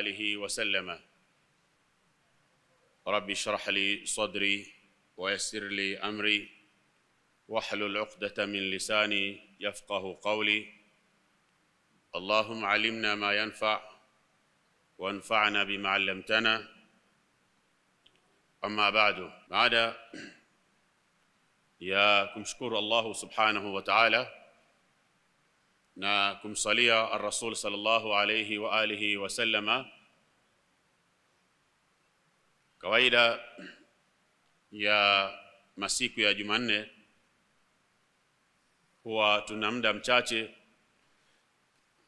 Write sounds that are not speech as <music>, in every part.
واله وسلم رب اشرح لي صدري ويسر لي امري واحلل عقده من لساني يفقه قولي اللهم علمنا ما ينفع وانفعنا بما علمتنا اما بعد بعد يا كمشكور الله سبحانه وتعالى na kumsalia ar-rasul sallallahu alayhi wa alihi wasallama. Kawaida ya masiku ya Jumanne huwa tuna muda mchache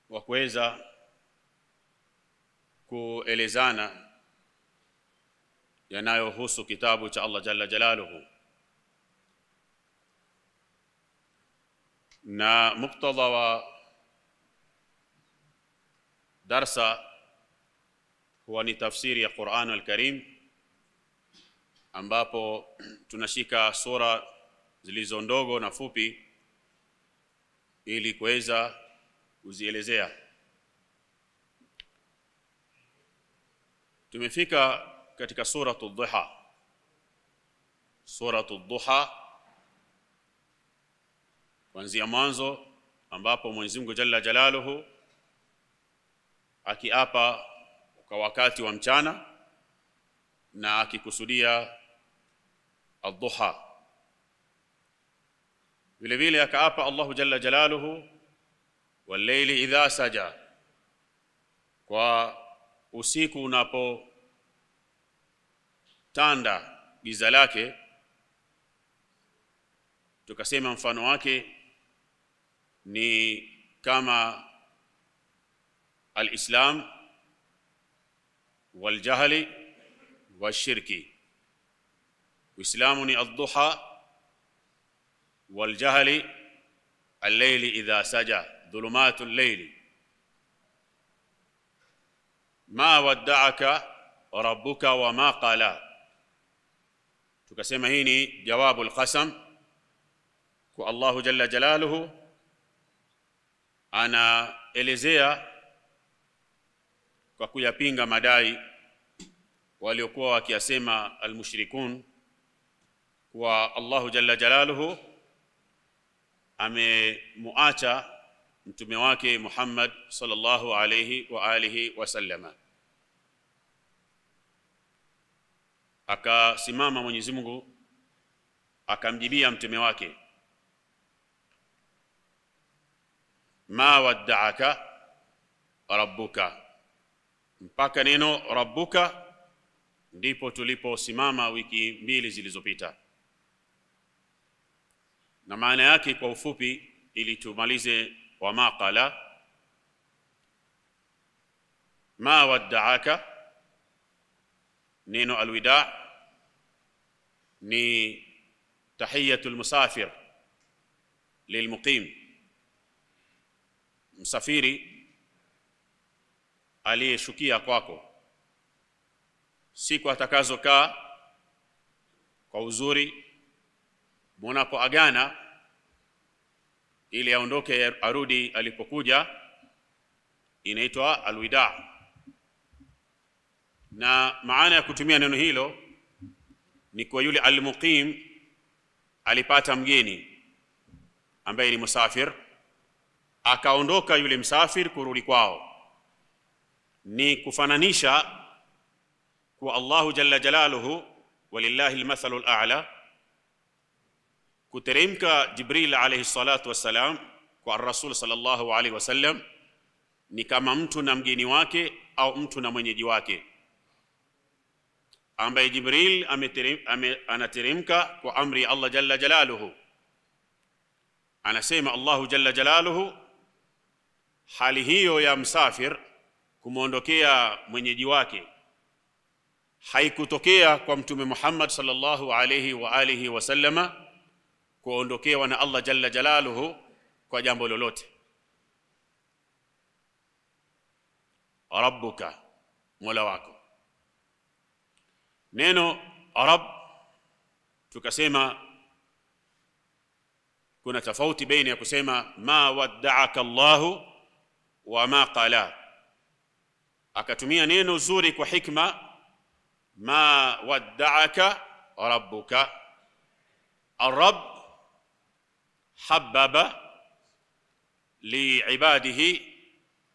wa kuweza kuelezana yanayohusu kitabu cha Allah jalla jalaluhu na muktadha wa darsa huwa ni tafsiri ya Qur'an al-Karim ambapo tunashika sura zilizo ndogo na fupi ili kuweza kuzielezea. Tumefika katika suratu Dhuha. Suratu Dhuha kuanzia mwanzo ambapo Mwenyezi Mungu Jalla Jalaluhu akiapa kwa wakati wa mchana na akikusudia adhuha. Vile vile akaapa Allahu jalla jalaluhu, walleili idha saja, kwa usiku unapotanda giza lake. Tukasema mfano wake ni kama الإسلام والجهل والشرك وإسلامني الضحى والجهل الليل إذا سجى ظلمات الليل ما ودعك ربك وما قال تكسم هيني جواب القسم والله جل جلاله أنا إليزيا kwa kuyapinga madai waliokuwa wakiyasema almushrikun kuwa Allahu jalla jalaluhu amemuacha mtume wake Muhammad sallallahu alayhi wa alihi wasallama, akasimama Mwenyezi Mungu akamjibia mtume wake ma waddaaka rabbuka mpaka neno rabbuka ndipo tuliposimama wiki mbili zilizopita, na maana yake kwa ufupi, ili tumalize wa maqala ma wadaaka Neno alwida ni tahiyatu lmusafir lilmuqim, msafiri aliyeshukia kwako siku atakazokaa kwa uzuri munapoagana, ili aondoke arudi alipokuja, inaitwa alwida. Na maana ya kutumia neno hilo ni kwa yule almuqim alipata mgeni ambaye ni musafir, akaondoka yule msafir kurudi kwao ni kufananisha kuwa Allahu jalla jalaluhu walillahi almathalu al'ala kuteremka Jibril alayhi salatu wassalam kwa Rasul sallallahu alayhi wasallam ni kama mtu na mgeni wake au mtu na mwenyeji wake ambaye Jibril anateremka kwa amri ya Allah jalla jalaluhu anasema Allahu jalla jalaluhu hali hiyo ya msafir kumwondokea mwenyeji wake haikutokea kwa mtume Muhammad sallallahu alayhi wa alihi wasallama kuondokewa na Allah jalla jalaluhu kwa jambo lolote rabbuka mola wako neno arab tukasema kuna tofauti baina ya kusema ma waddaaka Allahu wa ma qala akatumia neno zuri kwa hikma ma waddaaka rabbuka arab hababa liibadihi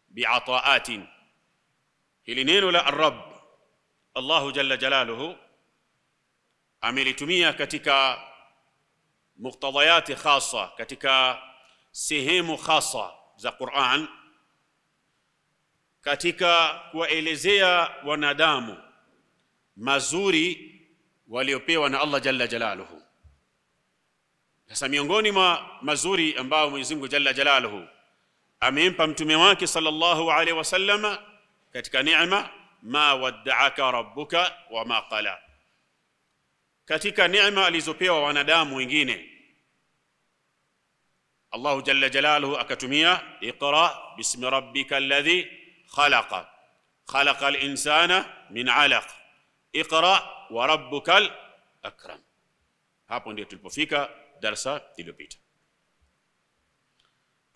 biataatin hili neno la arab allahu jalla jalaluhu amelitumia katika muktadayati khasa katika sehemu khasa za quran katika kuwaelezea wanadamu mazuri waliopewa na Allah jalla jalaluhu. Sasa miongoni mwa mazuri ambayo Mwenyezi Mungu jalla jalaluhu amempa mtume wake sallallahu alaihi wasallam katika neema, ma waddaaka rabbuka wa ma qala, katika neema alizopewa wanadamu wengine Allahu jalla jalaluhu akatumia iqra bismi rabbika alladhi خلق خلق الإنسان من علق اقra wa rabbukal akram hapo ndio tulipofika darsa iliyopita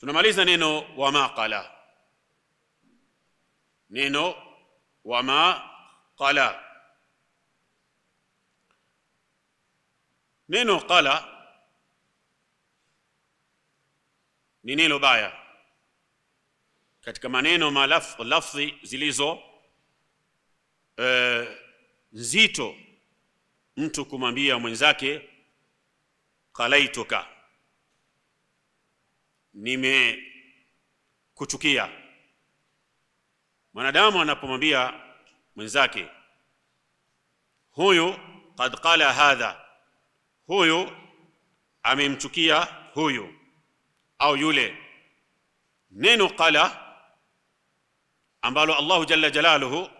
tunamaliza neno wama qala neno wama qala neno qala ni neno baya katika maneno malaf, zilizo e, nzito uh, mtu kumwambia mwenzake kalaituka, nimekuchukia. Mwanadamu anapomwambia mwenzake huyu qad qala hadha, huyu amemchukia huyu au yule, neno qala ambalo Allahu jalla jalaluhu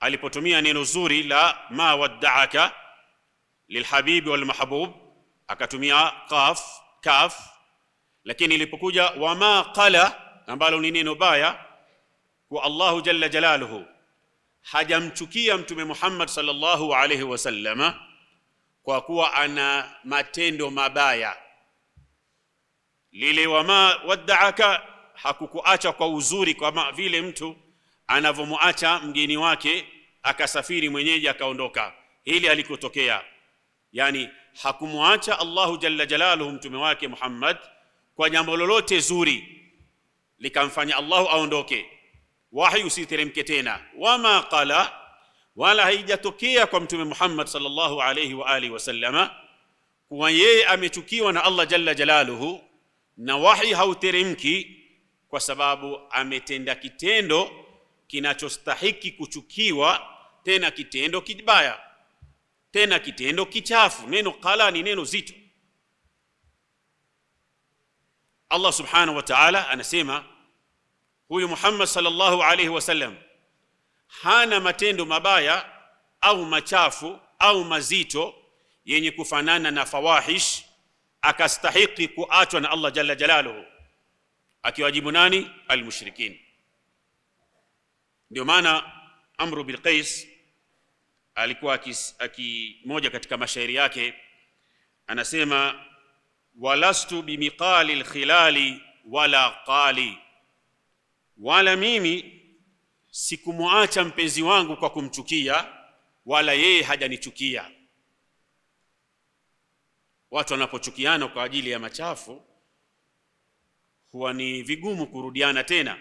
alipotumia neno zuri la ma waddaaka lilhabibi walmahbub akatumia qaf kaf lakini ilipokuja wama qala ambalo ni neno baya kwa Allahu jalla jalaluhu hajamchukia mtume Muhammad sallallahu alaihi wasallama kwa kuwa ana matendo mabaya lile wama waddaaka hakukuacha kwa uzuri kama vile mtu anavyomwacha mgeni wake akasafiri mwenyeji akaondoka hili alikotokea yani hakumwacha Allahu jalla jalaluhu mtume wake Muhammad kwa jambo lolote zuri likamfanya Allahu aondoke wahi usiteremke tena wama qala wala haijatokea kwa mtume Muhammad sallallahu alayhi wa alihi wasallama kuwa yeye amechukiwa na Allah jalla jalaluhu na wahi hauteremki kwa sababu ametenda kitendo kinachostahiki kuchukiwa, tena kitendo kibaya, tena kitendo kichafu. Neno qala ni neno zito. Allah subhanahu wa ta'ala anasema huyu Muhammad sallallahu alayhi wasallam hana matendo mabaya au machafu au mazito yenye kufanana na fawahish akastahiki kuachwa na Allah jalla jalaluhu akiwajibu nani? Almushrikin. Ndio maana Amru bin Qais alikuwa akimoja katika mashairi yake anasema, walastu bimiqali lkhilali wala qali, wala mimi sikumwacha mpenzi wangu kwa kumchukia, wala yeye hajanichukia. Watu wanapochukiana kwa ajili ya machafu huwa ni vigumu kurudiana tena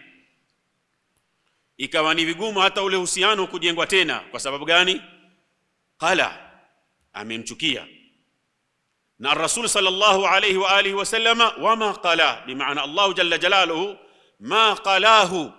ikawa ni vigumu hata ule uhusiano kujengwa tena kwa sababu gani qala amemchukia na rasul sallallahu alayhi wa alihi wasallama wama qala bi maana allah jalla jalaluhu ma qalahu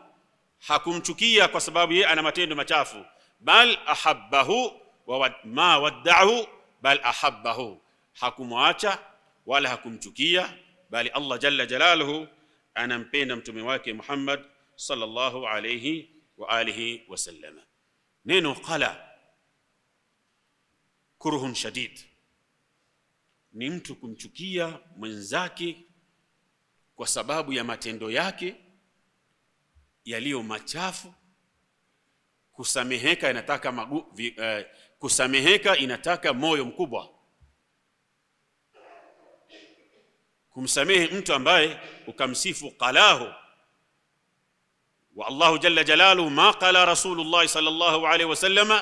hakumchukia kwa sababu yeye ana matendo machafu bal ahabbahu wa ma wadda'ahu bal ahabbahu hakumwacha wala hakumchukia bali allah jalla jalaluhu anampenda mtume wake Muhammad sallallahu alayhi wa alihi wasallam. Neno qala kuruhun shadid ni mtu kumchukia mwenzake kwa sababu ya matendo yake yaliyo machafu. Kusameheka inataka magu, uh, kusameheka inataka moyo mkubwa kumsamehe mtu ambaye ukamsifu qalahu wa Allahu jalla jalaluhu ma qala rasulullah sallallahu alaihi wasallam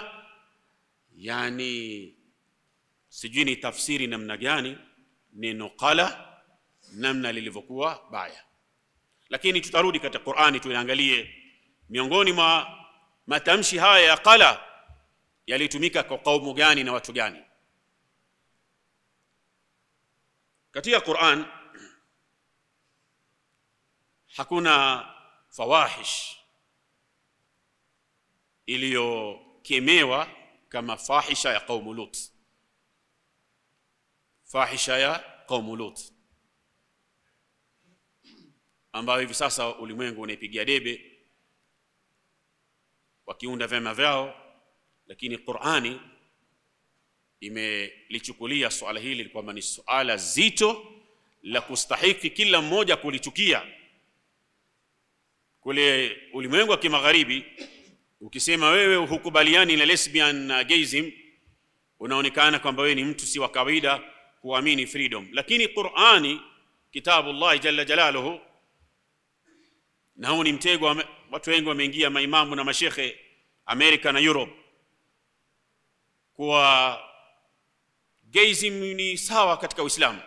yani sijui ni tafsiri namna gani neno qala namna lilivyokuwa baya lakini tutarudi katika Qur'ani tuangalie miongoni mwa matamshi haya ya qala yalitumika kwa kaumu gani na watu gani katika Qur'an hakuna fawahish iliyokemewa kama fahisha ya qaumu Lut, fahisha ya qaumu Lut ambayo hivi sasa ulimwengu unaipigia debe wakiunda vyama vyao, lakini Qur'ani imelichukulia suala hili kwamba ni suala zito la kustahiki kila mmoja kulichukia kule ulimwengu wa kimagharibi, ukisema wewe hukubaliani na lesbian na gayism, unaonekana kwamba wewe ni mtu si wa kawaida kuamini freedom. Lakini Qur'ani, kitabullahi jalla jalaluhu, na huu ni mtego. Watu wengi wameingia, maimamu na mashekhe Amerika na Europe, kuwa gayism ni sawa katika Uislamu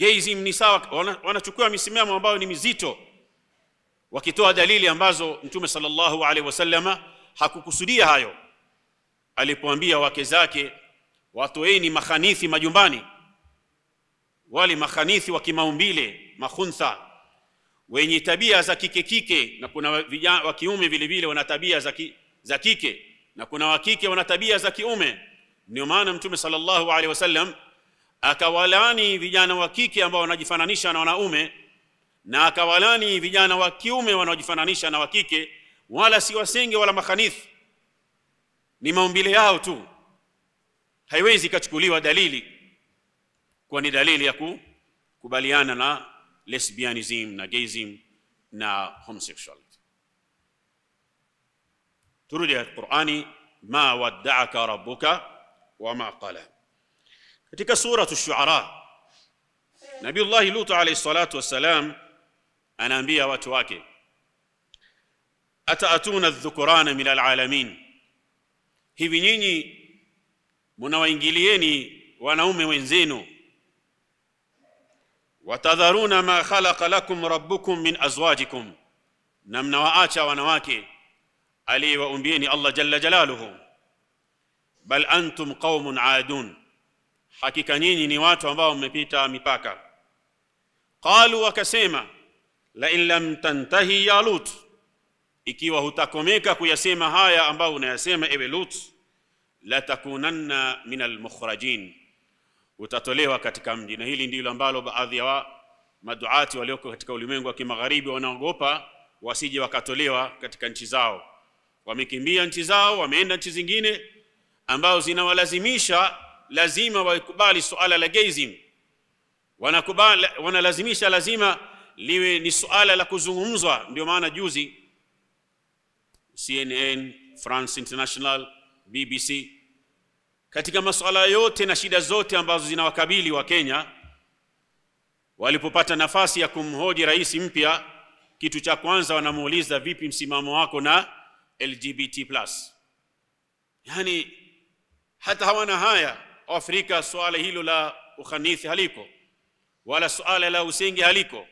Deism ni sawa, wanachukua misimamo ambayo ni mizito, wakitoa dalili ambazo Mtume sallallahu alaihi wasallama hakukusudia hayo alipoambia wake zake, watoeni makhanithi majumbani, wale makhanithi wa kimaumbile makhuntha, wenye tabia za kike kike, na kuna wa kiume vile vile wana tabia za kike, na kuna wa kike wana tabia za kiume. Ndio maana Mtume sallallahu alaihi wasallam akawalani vijana wa kike ambao wanajifananisha na wanaume na akawalani vijana wa kiume wanaojifananisha na wa kike wala si wasenge wala makhanithi ni maumbile yao tu haiwezi ikachukuliwa dalili kuwa ni dalili ya kukubaliana na lesbianism na gayism na homosexuality turudi qurani ma waddaaka rabbuka wama qala katika suratu shuara nabiullahi lutu alaihi salatu wassalam anaambia watu wake ataatuna dhukurana min alalamin hivi nyinyi munawaingilieni wanaume wenzenu watadharuna ma khalaqa lakum rabbukum min azwajikum na mnawaacha wanawake aliyewaumbieni allah jalla jalaluhu bal antum qaumun aadun hakika nyinyi ni watu ambao mmepita mipaka. Qalu, wakasema la in lam tantahi ya Lut, ikiwa hutakomeka kuyasema haya ambao unayasema ewe Lut, latakunanna min almukhrajin, utatolewa katika mji. Na hili ndilo ambalo baadhi ya wa maduati walioko katika ulimwengu wa kimagharibi wanaogopa wasije wakatolewa katika nchi zao. Wamekimbia nchi zao, wameenda nchi zingine ambao zinawalazimisha lazima waikubali suala la geism wanakubali wanalazimisha lazima liwe ni suala la kuzungumzwa ndio maana juzi CNN France International BBC katika masuala yote na shida zote ambazo zinawakabili wa Kenya walipopata nafasi ya kumhoji rais mpya kitu cha kwanza wanamuuliza vipi msimamo wako na LGBT+ yani hata hawana haya Afrika swala hilo la ukhanithi haliko wala swala la usingi haliko,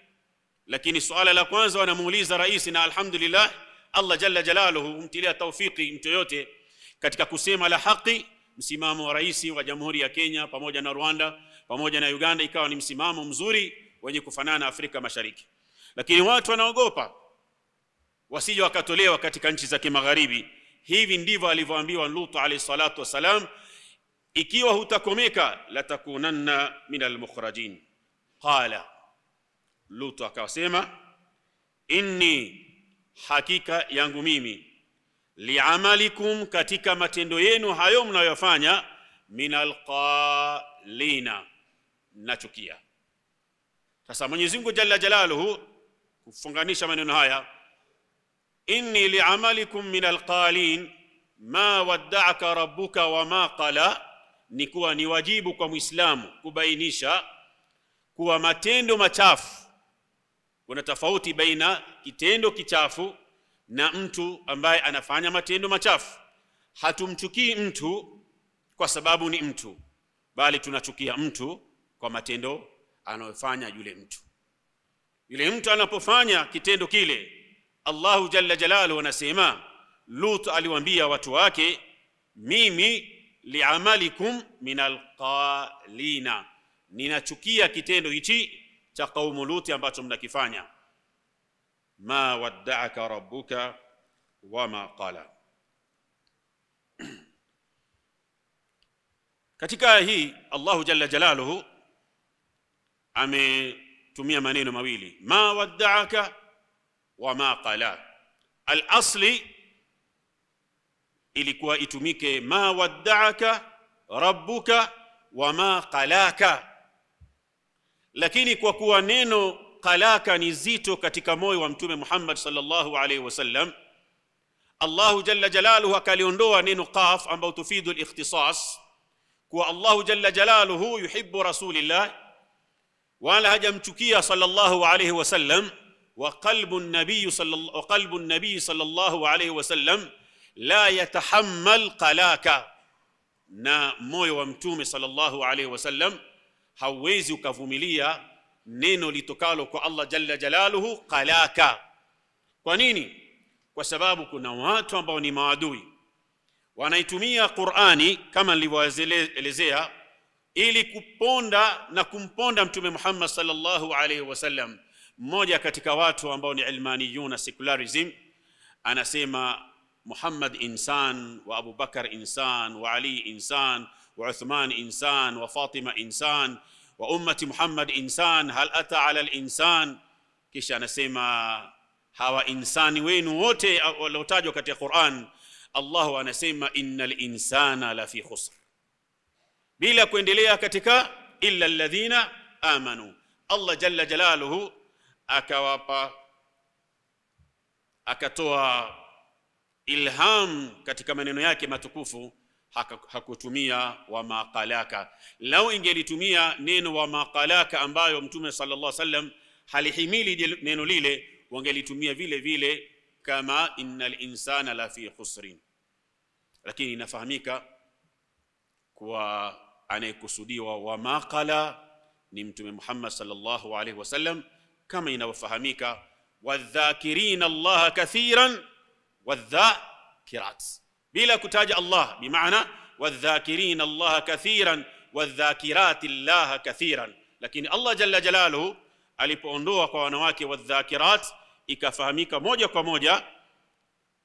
lakini swala la kwanza wanamuuliza rais, na alhamdulillah Allah jalla jalaluhu humtilia taufiki mtu yoyote katika kusema la haki. Msimamo wa rais wa Jamhuri ya Kenya pamoja na Rwanda pamoja na Uganda ikawa ni msimamo mzuri wenye kufanana Afrika Mashariki, lakini watu wanaogopa wasije wakatolewa katika nchi za kimagharibi. Hivi ndivyo alivyoambiwa Lutu alayhi salatu wassalam ikiwa hutakomeka latakunanna min almukhrajin qala lutu akasema inni hakika yangu mimi liamalikum katika matendo yenu hayo mnayofanya min alqalina nachukia sasa mwenyezi mungu jalla jalaluhu kufunganisha maneno haya inni liamalikum min alqalin ma wadda'aka rabbuka wama qala ni kuwa ni wajibu kwa Muislamu kubainisha kuwa matendo machafu, kuna tofauti baina kitendo kichafu na mtu ambaye anafanya matendo machafu. Hatumchukii mtu kwa sababu ni mtu, bali tunachukia mtu kwa matendo anayofanya yule mtu. Yule mtu anapofanya kitendo kile, Allahu jalla jalalu anasema, Lut aliwaambia watu wake, mimi liamalikum min alqalina, ninachukia kitendo hichi cha kaumu Luti ambacho mnakifanya. Ma waddaaka rabbuka wama qala. <clears throat> Katika aya hii Allahu jalla jalaluhu ametumia maneno mawili ma waddaaka wama qala. Al asli ilikuwa itumike ma waddaaka rabbuka wama qalaka lakini kwa kuwa neno qalaka ni zito katika moyo wa mtume Muhammad sallallahu alaihi wasallam Allahu jalla jalaluhu akaliondoa neno qaf ambao tufidu al-ikhtisas kuwa Allahu jalla jalaluhu yuhibbu rasulillah wala hajamchukia sallallahu alaihi wasallam wa qalbu an-nabiy sallallahu wa qalbu an-nabiy sallallahu alaihi wasallam la yatahammal qalaka na moyo wa mtume sallallahu alaihi wasallam hauwezi ukavumilia neno litokalo kwa Allah jalla jalaluhu qalaka kwa nini kwa sababu kuna watu ambao ni maadui wanaitumia Qur'ani kama nilivyoelezea ili kuponda na kumponda mtume Muhammad sallallahu alaihi wasallam mmoja katika watu ambao ni ilmaniyuna secularism anasema محمد انسان وابو بكر انسان وعلي انسان وعثمان انسان وفاطمه انسان waumma Muhammad insan hal ata ala al-insan, kisha anasema hawa insani wenu wote waliotajwa katika Qur'an. Allahu anasema innal insana lafi khusr, bila kuendelea katika illa alladhina amanu. Allah jalla jalaluhu akawapa akatoa ilham katika maneno yake matukufu hakutumia wa maqalaka. Lau ingelitumia neno wa maqalaka ambayo Mtume sallallahu alaihi wasallam halihimili neno lile, wangelitumia vile vile kama innal insana la fi khusrin, lakini inafahamika kuwa anayekusudiwa wa maqala ni Mtume Muhammad sallallahu alaihi wasallam, kama inavyofahamika wadhakirina Allaha kathiran والذاكرات bila kutaja Allah bimaana wadhakirina Allah kathiran wadhakirati Allah kathiran lakini Allah jalla jalaluhu alipoondoa kwa wanawake wadhakirat ikafahamika moja kwa moja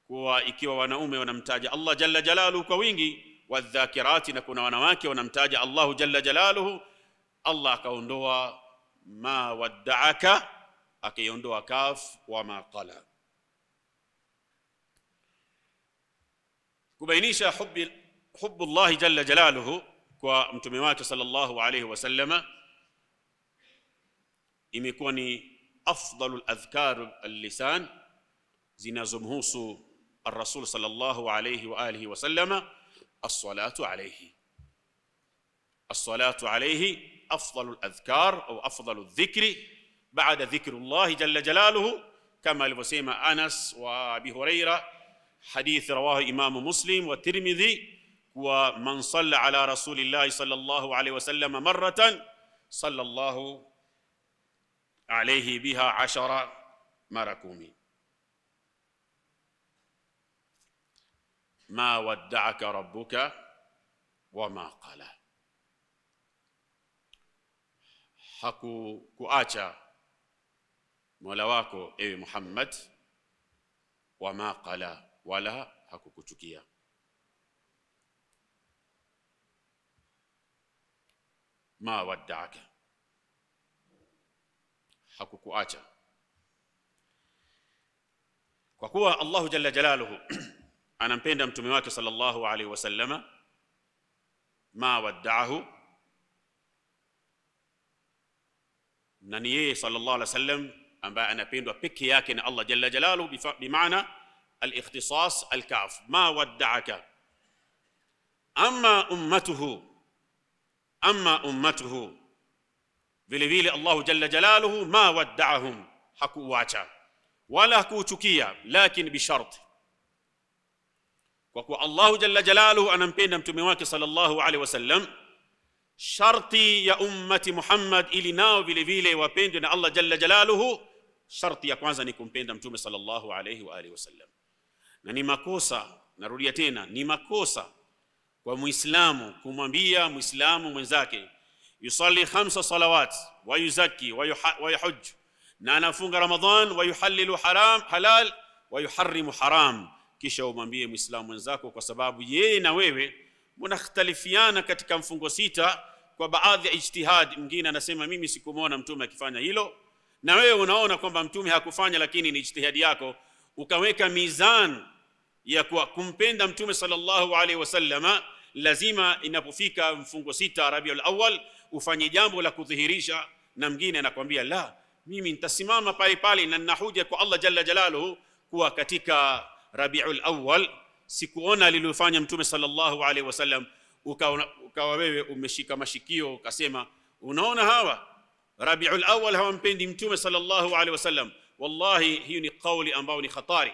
kuwa ikiwa wanaume wanamtaja Allah jalla jalaluhu kwa wingi wadhakirati na kuna wanawake wanamtaja Allah jalla jalaluhu Allah akaondoa ma waddaaka akaiondoa kaf wa ma qala kubainisha hubi, hubullahi jalla jalaluhu kwa mtume wake sallallahu alayhi wasallama imekuwa ni afdalu ladhkar allisan zinazomhusu الرسول صلى الله عليه وآله وسلم الصلاة عليه الصلاة عليه أفضل الأذكار أو أفضل الذكر بعد ذكر الله جل جلاله كما لفسيما أنس وأبي هريرة حديث رواه إمام مسلم والترمذي ومن صلى على رسول الله صلى الله عليه وسلم مرة صلى الله عليه بها عشر مركومين ما ودعك ربك وما قال حكو كؤاشا wako اي محمد وما قال wala hakukuchukia. Ma waddaaka, hakukuacha. Kwa kuwa Allahu jalla jalaluhu anampenda mtume wake sallallahu alaihi wasallama, ma waddaahu na ni yeye sallallahu alaihi wasallam ambaye anapendwa peke yake na Allah jalla jalaluhu, bimaana الاختصاص الكاف ما ودعك أما أمته أما أمته فيليفيلي الله جل جلاله ما ودعهم حكو واچا ولا كو تشكيا لكن بشرط وكو الله جل جلاله أنا مبين متموك صلى الله عليه وسلم شرطي يا أمة محمد إلي ناو فيليفيلي وبين الله جل جلاله شرطي يا كوانزا نيكون بين صلى الله عليه وآله وسلم na ni makosa, narudia tena, ni makosa kwa Muislamu kumwambia Muislamu mwenzake yusalli khamsa salawat wa yuzaki wa yuhaj, na anafunga Ramadhan wa yuhallilu haram halal wa yuharrimu haram, kisha umwambie Muislamu mwenzako, kwa sababu yeye na wewe munakhtalifiana katika mfungo sita kwa baadhi ya ijtihad. Mwingine anasema mimi sikumwona mtume akifanya hilo, na wewe unaona kwamba mtume hakufanya, lakini ni ijtihadi yako, ukaweka mizani ya kuwa kumpenda mtume sallallahu alaihi wasallama lazima inapofika mfungo sita Rabiul Awwal ufanye jambo la kudhihirisha, na mwingine anakwambia la, mimi nitasimama pale pale na ninahuja kwa Allah jalla jalaluhu kuwa katika Rabiul Awwal sikuona alilofanya mtume sallallahu alaihi wasallam, ukawa uka wewe umeshika mashikio ukasema, unaona hawa Rabiul Awwal hawampendi mtume sallallahu alaihi wasallam. Wallahi, hiyo ni kauli ambayo ni hatari.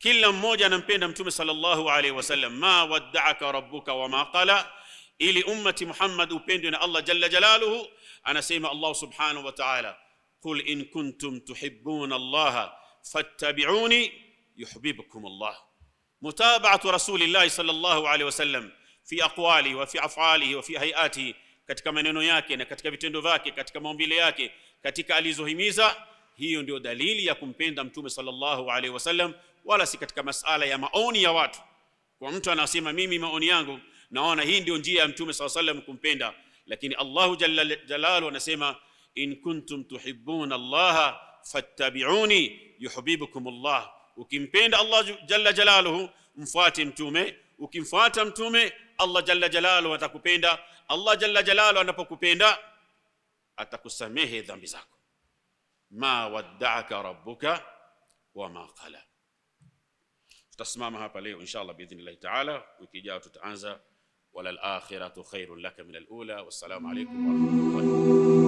kila mmoja anampenda mtume sallallahu alaihi wasallam ma wadda'aka rabbuka wama qala ili ummati muhammad upendwe na allah jalla jalaluhu anasema allah subhanahu wa ta'ala qul in kuntum tuhibbuna allah fattabi'uni yuhibbukum allah mutaba'atu rasulillahi sallallahu alaihi wasallam fi aqwali wa fi af'alihi wa fi hayatihi katika maneno yake na katika vitendo vyake katika maumbile yake katika alizohimiza hiyo ndio dalili ya kumpenda mtume sallallahu alaihi wasallam wala si katika masala ya maoni ya watu kwa mtu anasema mimi maoni yangu naona hii ndio njia ya mtume saa sallam kumpenda lakini allahu jalla jalalu anasema in kuntum tuhibbuna Allah fattabiuni yuhibbukum allah ukimpenda allah jalla jalaluhu mfuate mtume ukimfuata mtume allah jalla jalalu atakupenda allah jalla jalalu anapokupenda atakusamehe dhambi zako ma waddaaka rabbuka wama qala tutasimama hapa leo insha allah biidhnillahi taala. Wiki ijayo tutaanza, wala lakhiratu khairun laka min alula. Wassalamu alaikum warahmatullahi